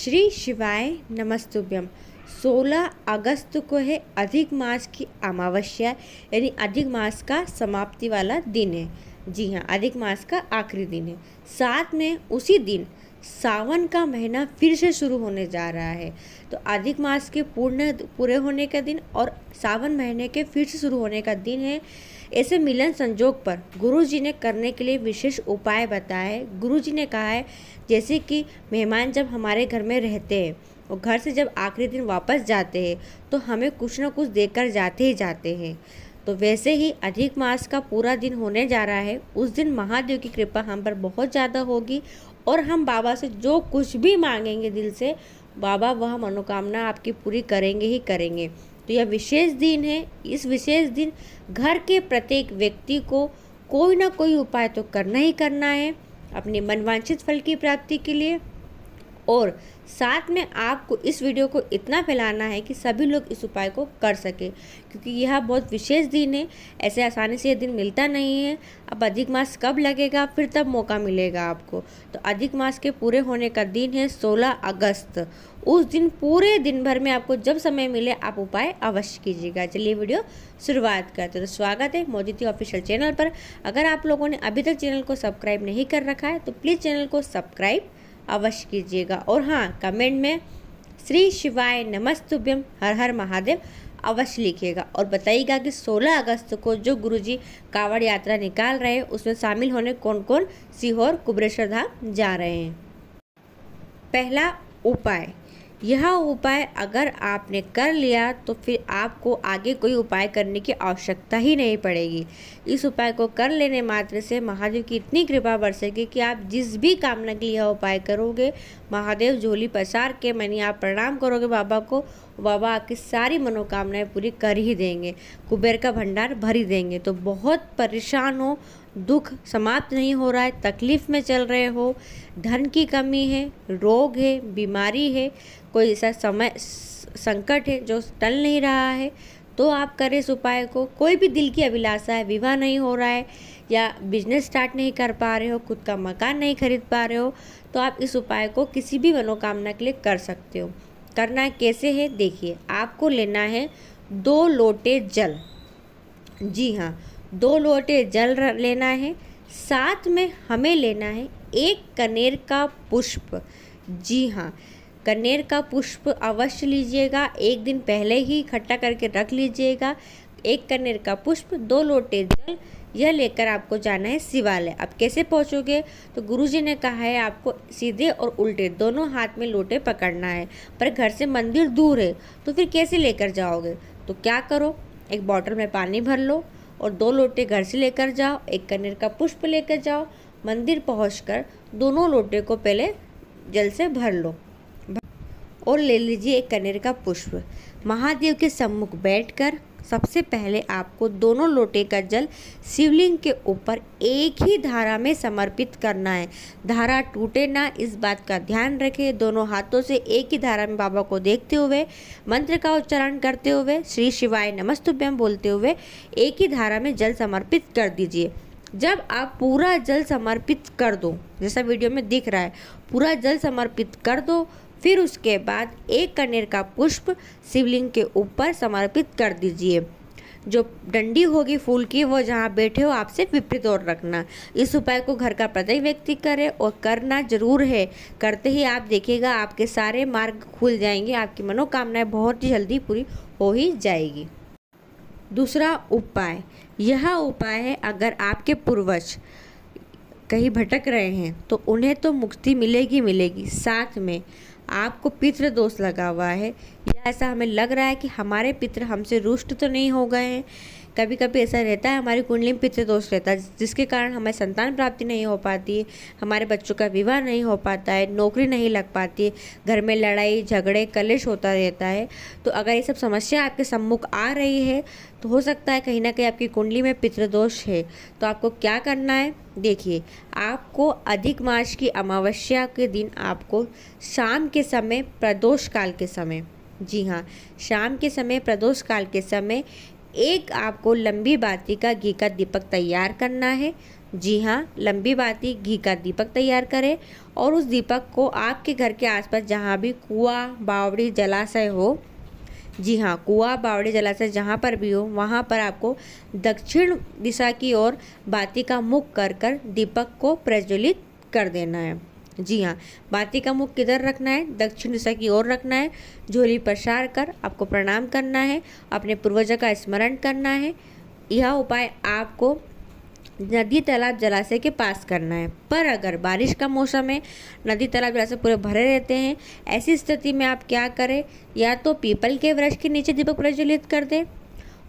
श्री शिवाय नमस्तुभ्यम 16 अगस्त को है अधिक मास की अमावस्या यानी अधिक मास का समाप्ति वाला दिन है जी हाँ अधिक मास का आखिरी दिन है साथ में उसी दिन सावन का महीना फिर से शुरू होने जा रहा है तो अधिक मास के पूर्ण पूरे होने का दिन और सावन महीने के फिर से शुरू होने का दिन है ऐसे मिलन संजोग पर गुरु जी ने करने के लिए विशेष उपाय बताए गुरु जी ने कहा है जैसे कि मेहमान जब हमारे घर में रहते हैं और घर से जब आखिरी दिन वापस जाते हैं तो हमें कुछ ना कुछ देकर जाते ही जाते हैं तो वैसे ही अधिक मास का पूरा दिन होने जा रहा है उस दिन महादेव की कृपा हम पर बहुत ज़्यादा होगी और हम बाबा से जो कुछ भी मांगेंगे दिल से बाबा वह मनोकामना आपकी पूरी करेंगे ही करेंगे तो यह विशेष दिन है इस विशेष दिन घर के प्रत्येक व्यक्ति को कोई ना कोई उपाय तो करना ही करना है अपने मनवांछित फल की प्राप्ति के लिए और साथ में आपको इस वीडियो को इतना फैलाना है कि सभी लोग इस उपाय को कर सकें क्योंकि यह बहुत विशेष दिन है ऐसे आसानी से यह दिन मिलता नहीं है अब अधिक मास कब लगेगा फिर तब मौका मिलेगा आपको तो अधिक मास के पूरे होने का दिन है 16 अगस्त उस दिन पूरे दिन भर में आपको जब समय मिले आप उपाय अवश्य कीजिएगा चलिए वीडियो शुरुआत करते हैं तो स्वागत है मोदिती ऑफिशियल चैनल पर अगर आप लोगों ने अभी तक चैनल को सब्सक्राइब नहीं कर रखा है तो प्लीज़ चैनल को सब्सक्राइब अवश्य कीजिएगा और हाँ कमेंट में श्री शिवाय नमस्तुभ्यम हर हर महादेव अवश्य लिखिएगा और बताइएगा कि 16 अगस्त को जो गुरुजी कावड़ यात्रा निकाल रहे हैं उसमें शामिल होने कौन कौन सीहोर कुबरेश्वर धाम जा रहे हैं पहला उपाय यह उपाय अगर आपने कर लिया तो फिर आपको आगे कोई उपाय करने की आवश्यकता ही नहीं पड़ेगी इस उपाय को कर लेने मात्र से महादेव की इतनी कृपा बरसेगी कि आप जिस भी कामना के लिए यह उपाय करोगे महादेव झोली पसार के मैंने आप प्रणाम करोगे बाबा को बाबा आपकी सारी मनोकामनाएं पूरी कर ही देंगे कुबेर का भंडार भर ही देंगे तो बहुत परेशान हो दुख समाप्त नहीं हो रहा है तकलीफ़ में चल रहे हो धन की कमी है रोग है बीमारी है कोई ऐसा समय संकट है जो टल नहीं रहा है तो आप करें इस उपाय को कोई भी दिल की अभिलाषा है विवाह नहीं हो रहा है या बिजनेस स्टार्ट नहीं कर पा रहे हो खुद का मकान नहीं खरीद पा रहे हो तो आप इस उपाय को किसी भी मनोकामना के लिए कर सकते हो करना कैसे है देखिए आपको लेना है दो लोटे जल जी हाँ दो लोटे जल लेना है साथ में हमें लेना है एक कनेर का पुष्प जी हाँ कनेर का पुष्प अवश्य लीजिएगा एक दिन पहले ही इकट्ठा करके रख लीजिएगा एक कनेर का पुष्प दो लोटे जल यह लेकर आपको जाना है शिवालय आप कैसे पहुंचोगे तो गुरुजी ने कहा है आपको सीधे और उल्टे दोनों हाथ में लोटे पकड़ना है पर घर से मंदिर दूर है तो फिर कैसे लेकर जाओगे तो क्या करो एक बॉटल में पानी भर लो और दो लोटे घर से लेकर जाओ एक कनेर का पुष्प लेकर जाओ मंदिर पहुंचकर दोनों लोटे को पहले जल से भर लो और ले लीजिए एक कनेर का पुष्प महादेव के सम्मुख बैठकर सबसे पहले आपको दोनों लोटे का जल शिवलिंग के ऊपर एक ही धारा में समर्पित करना है धारा टूटे ना इस बात का ध्यान रखें दोनों हाथों से एक ही धारा में बाबा को देखते हुए मंत्र का उच्चारण करते हुए श्री शिवाय नमस्तुभ्यम बोलते हुए एक ही धारा में जल समर्पित कर दीजिए जब आप पूरा जल समर्पित कर दो जैसा वीडियो में दिख रहा है पूरा जल समर्पित कर दो फिर उसके बाद एक कनेर का पुष्प शिवलिंग के ऊपर समर्पित कर दीजिए जो डंडी होगी फूल की वो जहाँ बैठे हो आपसे विपरीत और रखना इस उपाय को घर का प्रत्येक व्यक्ति करे और करना जरूर है करते ही आप देखिएगा आपके सारे मार्ग खुल जाएंगे आपकी मनोकामनाएं बहुत ही जल्दी पूरी हो ही जाएगी दूसरा उपाय यह उपाय है अगर आपके पूर्वज कहीं भटक रहे हैं तो उन्हें तो मुक्ति मिलेगी मिलेगी साथ में आपको पितृ दोष लगा हुआ है या ऐसा हमें लग रहा है कि हमारे पितृ हमसे रुष्ट तो नहीं हो गए हैं कभी कभी ऐसा रहता है हमारी कुंडली में पितृदोष रहता है जिसके कारण हमें संतान प्राप्ति नहीं हो पाती हमारे बच्चों का विवाह नहीं हो पाता है नौकरी नहीं लग पाती घर में लड़ाई झगड़े कलेश होता रहता है तो अगर ये सब समस्या आपके सम्मुख आ रही है तो हो सकता है कहीं ना कहीं आपकी कुंडली में पितृदोष है तो आपको क्या करना है देखिए आपको अधिक मास की अमावस्या के दिन आपको शाम के समय प्रदोष काल के समय जी हाँ शाम के समय प्रदोष काल के समय एक आपको लंबी बाती का घी का दीपक तैयार करना है जी हाँ लंबी बाती घी का दीपक तैयार करें और उस दीपक को आपके घर के आसपास जहाँ भी कुआं बावड़ी जलाशय हो जी हाँ कुआ बावड़ी जलाशय जहाँ पर भी हो वहाँ पर आपको दक्षिण दिशा की ओर बाती का मुख कर कर दीपक को प्रज्वलित कर देना है जी हाँ बाती का मुख किधर रखना है दक्षिण दिशा की ओर रखना है झोली प्रसार कर आपको प्रणाम करना है अपने पूर्वजों का स्मरण करना है यह उपाय आपको नदी तालाब जलाशय के पास करना है पर अगर बारिश का मौसम है नदी तालाब जलाशय पूरे भरे रहते हैं ऐसी स्थिति में आप क्या करें या तो पीपल के वृक्ष के नीचे दीपक प्रज्वलित कर दें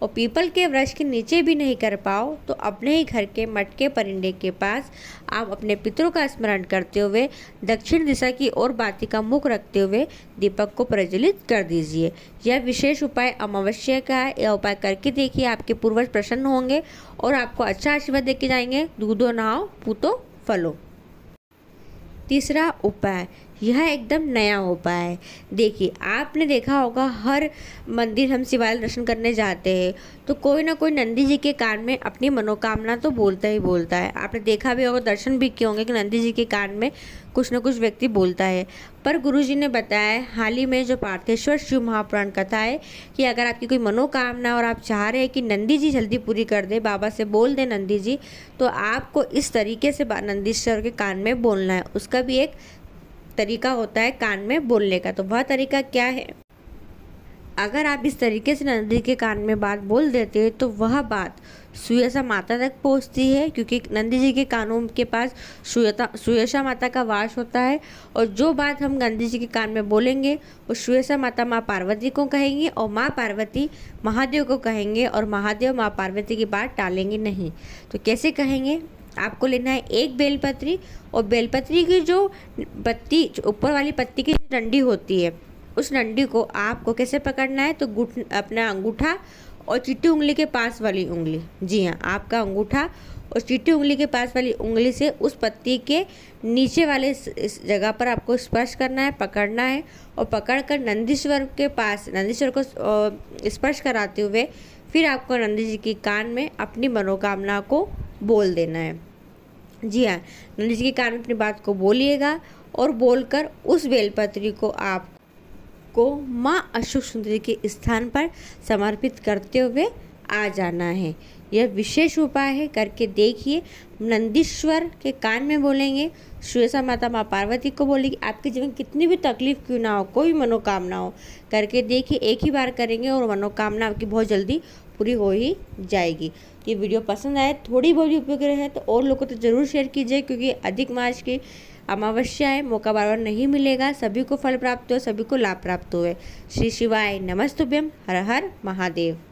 और पीपल के वृक्ष के नीचे भी नहीं कर पाओ तो अपने ही घर के मटके परिंडे के पास आप अपने पितरों का स्मरण करते हुए दक्षिण दिशा की ओर बाती का मुख रखते हुए दीपक को प्रज्वलित कर दीजिए यह विशेष उपाय अमावस्या का है यह उपाय करके देखिए आपके पूर्वज प्रसन्न होंगे और आपको अच्छा आशीर्वाद देके जाएंगे दूधो नहाओ पूतो फलो तीसरा उपाय यह एकदम नया उपाय है देखिए आपने देखा होगा हर मंदिर हम शिवालय दर्शन करने जाते हैं तो कोई ना कोई नंदी जी के कान में अपनी मनोकामना तो बोलता ही बोलता है आपने देखा भी होगा दर्शन भी किए होंगे कि नंदी जी के कान में कुछ ना कुछ व्यक्ति बोलता है पर गुरु जी ने बताया हाल ही में जो पार्थेश्वर शिव महापुराण कथा है कि अगर आपकी कोई मनोकामना और आप चाह रहे हैं कि नंदी जी जल्दी पूरी कर दे बाबा से बोल दे नंदी जी तो आपको इस तरीके से नंदीश्वर के कान में बोलना है उसका भी एक तरीका होता है कान में बोलने का तो वह तरीका क्या है अगर आप इस तरीके से नंदी के कान में बात बोल देते हैं तो वह बात सुयसा माता तक पहुंचती है क्योंकि नंदी जी के कानों के पास सुयता सुयसा माता का वास होता है और जो बात हम नंदी जी के कान में बोलेंगे वो सुयशा माता माँ पार्वती को कहेंगे और माँ पार्वती महादेव को कहेंगे और महादेव माँ पार्वती की बात टालेंगे नहीं तो कैसे कहेंगे आपको लेना है एक बेलपत्री और बेलपत्री की जो पत्ती ऊपर वाली पत्ती की डंडी होती है उस डंडी को आपको कैसे पकड़ना है तो गुट अपना अंगूठा और चिट्टी उंगली के पास वाली उंगली जी हाँ आपका अंगूठा और चिट्टी उंगली के पास वाली उंगली से उस पत्ती के नीचे वाले इस जगह पर आपको स्पर्श करना है पकड़ना है और पकड़कर नंदीश्वर के पास नंदीश्वर को स्पर्श कराते हुए फिर आपको नंदी जी के कान में अपनी मनोकामना को बोल देना है जी हाँ नंदी जी के कान में अपनी बात को बोलिएगा और बोलकर उस बेलपत्री को आप को माँ अशोक सुंदरी के स्थान पर समर्पित करते हुए आ जाना है यह विशेष उपाय है करके देखिए नंदीश्वर के कान में बोलेंगे सुयसा माता माँ पार्वती को बोलेगी आपके जीवन कितनी भी तकलीफ क्यों ना हो कोई मनोकामना हो करके देखिए एक ही बार करेंगे और मनोकामना आपकी बहुत जल्दी पूरी हो ही जाएगी ये वीडियो पसंद आए थोड़ी बहुत भी उपयोगी रहे तो और लोगों को तो ज़रूर शेयर कीजिए क्योंकि अधिक मार्च की अमावस्या है मौका बार बार नहीं मिलेगा सभी को फल प्राप्त हो सभी को लाभ प्राप्त हो श्री शिवाय नमस्तुभ्यम हर हर महादेव